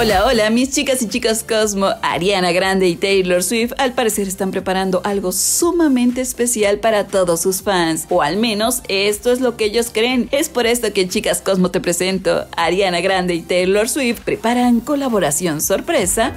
Hola, hola, mis chicas y chicas Cosmo, Ariana Grande y Taylor Swift al parecer están preparando algo sumamente especial para todos sus fans, o al menos esto es lo que ellos creen. Es por esto que Chicas Cosmo te presento, Ariana Grande y Taylor Swift preparan colaboración sorpresa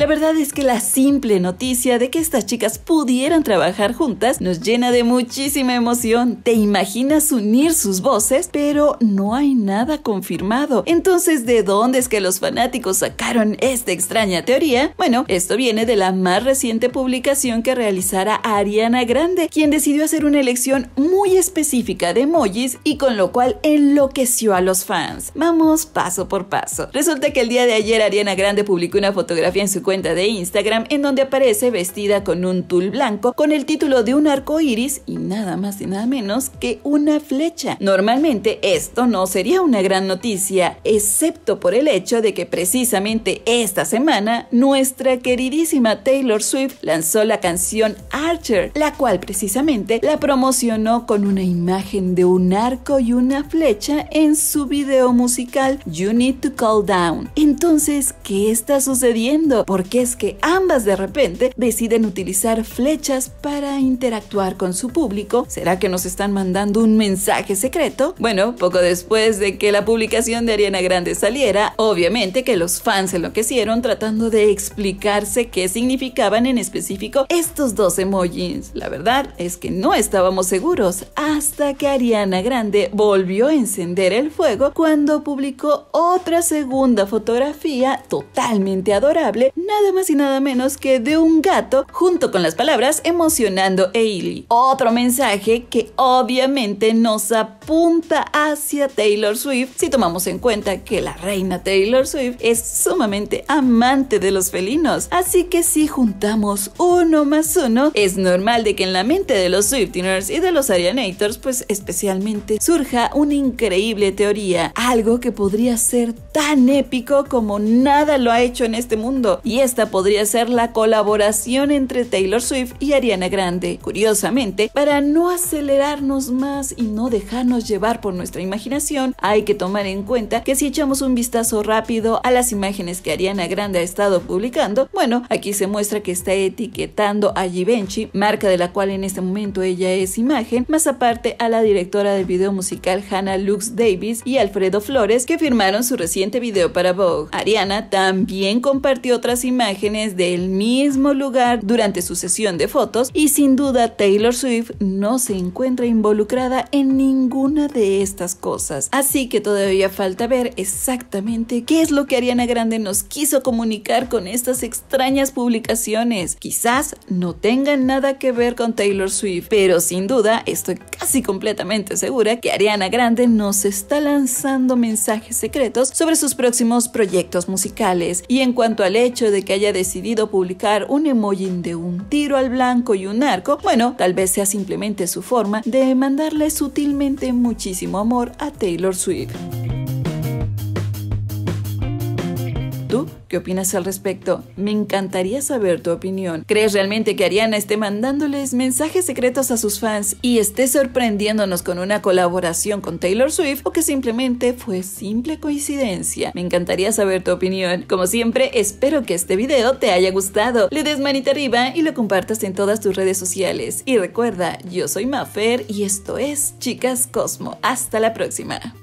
la verdad es que la simple noticia de que estas chicas pudieran trabajar juntas nos llena de muchísima emoción. ¿Te imaginas unir sus voces? Pero no hay nada confirmado. Entonces, ¿de dónde es que los fanáticos sacaron esta extraña teoría? Bueno, esto viene de la más reciente publicación que realizara Ariana Grande, quien decidió hacer una elección muy específica de emojis y con lo cual enloqueció a los fans. Vamos paso por paso. Resulta que el día de ayer Ariana Grande publicó una fotografía en su cuenta de Instagram en donde aparece vestida con un tul blanco con el título de un arco iris y nada más y nada menos que una flecha. Normalmente esto no sería una gran noticia, excepto por el hecho de que precisamente esta semana nuestra queridísima Taylor Swift lanzó la canción Archer, la cual precisamente la promocionó con una imagen de un arco y una flecha en su video musical You Need to Call Down. Entonces, ¿qué está sucediendo? porque es que ambas de repente deciden utilizar flechas para interactuar con su público. ¿Será que nos están mandando un mensaje secreto? Bueno, poco después de que la publicación de Ariana Grande saliera, obviamente que los fans enloquecieron tratando de explicarse qué significaban en específico estos dos emojis. La verdad es que no estábamos seguros hasta que Ariana Grande volvió a encender el fuego cuando publicó otra segunda fotografía totalmente adorable nada más y nada menos que de un gato junto con las palabras emocionando e Ailey. Otro mensaje que obviamente nos apunta hacia Taylor Swift si tomamos en cuenta que la reina Taylor Swift es sumamente amante de los felinos. Así que si juntamos uno más uno, es normal de que en la mente de los Swiftiners y de los Arianators pues especialmente surja una increíble teoría, algo que podría ser tan épico como nada lo ha hecho en este mundo y esta podría ser la colaboración entre Taylor Swift y Ariana Grande. Curiosamente, para no acelerarnos más y no dejarnos llevar por nuestra imaginación, hay que tomar en cuenta que si echamos un vistazo rápido a las imágenes que Ariana Grande ha estado publicando, bueno, aquí se muestra que está etiquetando a Givenchy, marca de la cual en este momento ella es imagen, más aparte a la directora de video musical Hannah Lux Davis y Alfredo Flores que firmaron su reciente video para Vogue. Ariana también compartió otras imágenes del mismo lugar durante su sesión de fotos y sin duda Taylor Swift no se encuentra involucrada en ninguna de estas cosas. Así que todavía falta ver exactamente qué es lo que Ariana Grande nos quiso comunicar con estas extrañas publicaciones. Quizás no tengan nada que ver con Taylor Swift, pero sin duda estoy casi completamente segura que Ariana Grande nos está lanzando mensajes secretos sobre sus próximos proyectos musicales. Y en cuanto al hecho de que haya decidido publicar un emoji de un tiro al blanco y un arco, bueno, tal vez sea simplemente su forma de mandarle sutilmente muchísimo amor a Taylor Swift. ¿Tú qué opinas al respecto? Me encantaría saber tu opinión. ¿Crees realmente que Ariana esté mandándoles mensajes secretos a sus fans y esté sorprendiéndonos con una colaboración con Taylor Swift o que simplemente fue simple coincidencia? Me encantaría saber tu opinión. Como siempre, espero que este video te haya gustado. Le des manita arriba y lo compartas en todas tus redes sociales. Y recuerda, yo soy Mafer y esto es Chicas Cosmo. Hasta la próxima.